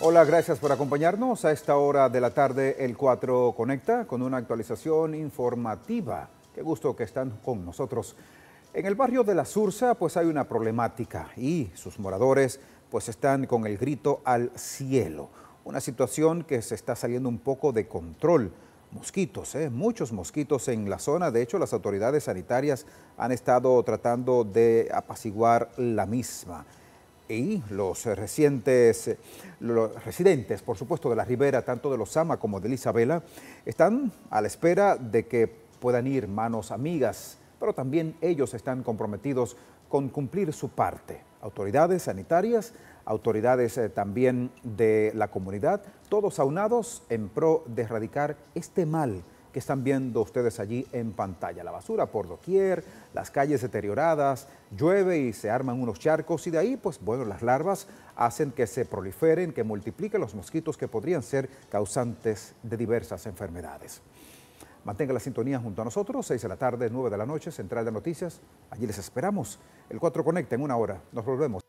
Hola, gracias por acompañarnos. A esta hora de la tarde, el 4 Conecta con una actualización informativa. Qué gusto que están con nosotros. En el barrio de La Sursa, pues hay una problemática y sus moradores, pues están con el grito al cielo. Una situación que se está saliendo un poco de control. Mosquitos, ¿eh? muchos mosquitos en la zona. De hecho, las autoridades sanitarias han estado tratando de apaciguar la misma y los recientes los residentes, por supuesto, de la ribera, tanto de los Sama como de Isabela, están a la espera de que puedan ir manos amigas, pero también ellos están comprometidos con cumplir su parte. Autoridades sanitarias, autoridades eh, también de la comunidad, todos aunados en pro de erradicar este mal que están viendo ustedes allí en pantalla. La basura por doquier, las calles deterioradas, llueve y se arman unos charcos y de ahí, pues bueno, las larvas hacen que se proliferen, que multipliquen los mosquitos que podrían ser causantes de diversas enfermedades. Mantenga la sintonía junto a nosotros, 6 de la tarde, 9 de la noche, Central de Noticias. Allí les esperamos. El 4 Conecta en una hora. Nos volvemos.